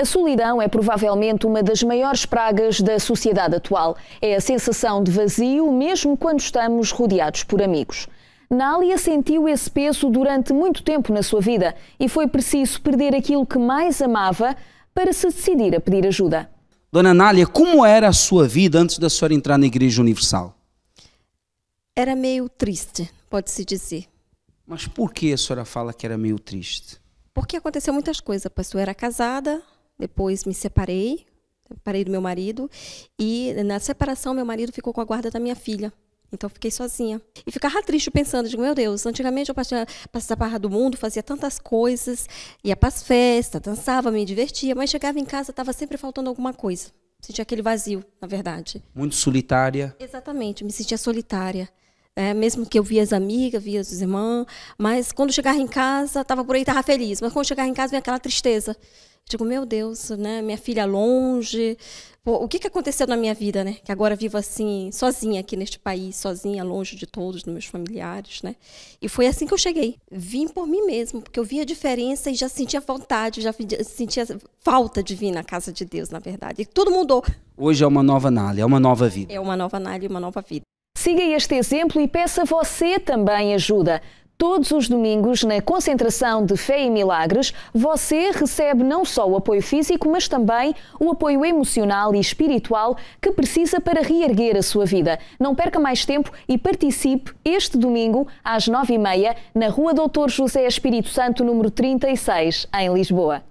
A solidão é provavelmente uma das maiores pragas da sociedade atual. É a sensação de vazio, mesmo quando estamos rodeados por amigos. Nália sentiu esse peso durante muito tempo na sua vida e foi preciso perder aquilo que mais amava para se decidir a pedir ajuda. Dona Nália, como era a sua vida antes da senhora entrar na Igreja Universal? Era meio triste, pode-se dizer. Mas por que a senhora fala que era meio triste? Porque aconteceu muitas coisas. A pessoa era casada, depois me separei, separei do meu marido. E na separação, meu marido ficou com a guarda da minha filha. Então fiquei sozinha. E ficava triste pensando, digo, meu Deus, antigamente eu passava, a barra do mundo, fazia tantas coisas, ia para as festas, dançava, me divertia, mas chegava em casa, estava sempre faltando alguma coisa. Sentia aquele vazio, na verdade. Muito solitária. Exatamente, me sentia solitária. É, mesmo que eu via as amigas, via as irmãs, mas quando chegava em casa, estava por aí, estava feliz. Mas quando chegava em casa, vinha aquela tristeza. Digo, meu Deus, né? Minha filha longe. Pô, o que, que aconteceu na minha vida, né? Que agora vivo assim, sozinha aqui neste país, sozinha, longe de todos, dos meus familiares, né? E foi assim que eu cheguei. Vim por mim mesmo, porque eu via a diferença e já sentia vontade, já sentia falta de vir na casa de Deus, na verdade. E tudo mudou. Hoje é uma nova Nália, é uma nova vida. É uma nova Nália uma nova vida. Siga este exemplo e peça você também ajuda. Todos os domingos, na concentração de Fé e Milagres, você recebe não só o apoio físico, mas também o apoio emocional e espiritual que precisa para reerguer a sua vida. Não perca mais tempo e participe este domingo, às nove e meia, na Rua Doutor José Espírito Santo, número 36, em Lisboa.